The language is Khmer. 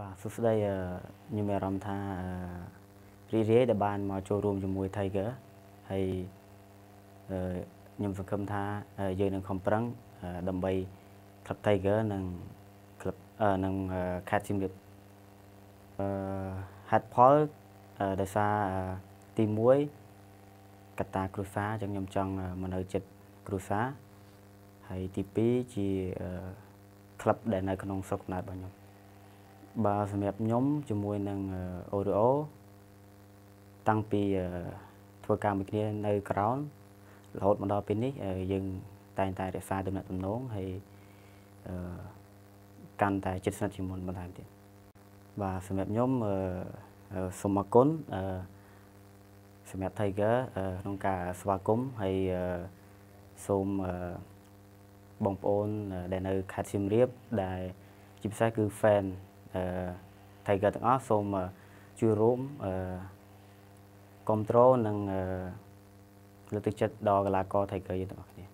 បាទសួស្តីខ្ញុំមានអារម្មណ៍ថារីរាយដែលបានមកចូលរួមជាមួយ Tiger ហើយខ្ញុំសង្ឃឹមថាយើងនឹងខំប្រឹងដើម្បីក្លឹប Tiger និងក្លឹបនិងខាត់ស៊ីមរៀបអឺហាត់ផលដោយសារទី1កត្តាគ្រួសារចឹងខ្ញុំចង់មកនៅចិត្តគ្រួសារហើយទី2ជាក្លឹបដែលនៅក្នុងស្រុកកំណើតរបស់ខ្ញុំបើសម្រាប់ខ្ញុំជាមួយនឹង Oreo តាំងពីធ្វើការមួយគ្នានៅក្រោនរហូតមកដល់ពេលនេះ យើង តែងតែរក្សាទំនាក់ទំនងហើយកាន់តែជិតស្និទ្ធជាមួយបន្ថែមទៀតបាទសម្រាប់ខ្ញុំសូមអរគុណសម្រាប់ Tiger ក្នុងការស្វាគមន៍ហើយសូមបងប្អូនដែលនៅខេត្តសៀមរាប ដែល ជាពិសេសគឺ fan Tiger ទាំងអស់សូមជួយរួមគ្រប់ត្រូលនិងលើកទឹកចិត្តដល់កីឡាករ Tiger យើងទាំងអស់គ្នា